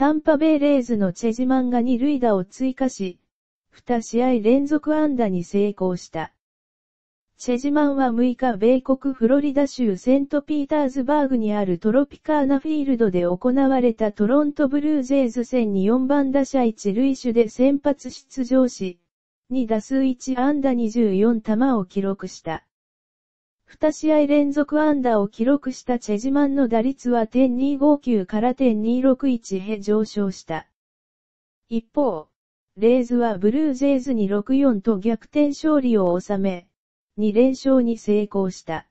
タンパベイレーズのチェジマンが2塁打を追加し、2試合連続安打に成功した。チェジマンは6日米国フロリダ州セントピーターズバーグにあるトロピカーナフィールドで行われたトロントブルージェイズ戦に4番打者1塁手で先発出場し、2打数1安打24球を記録した。二試合連続安打を記録したチェジマンの打率は点259から点261へ上昇した。一方、レイズはブルージェイズに64と逆転勝利を収め、2連勝に成功した。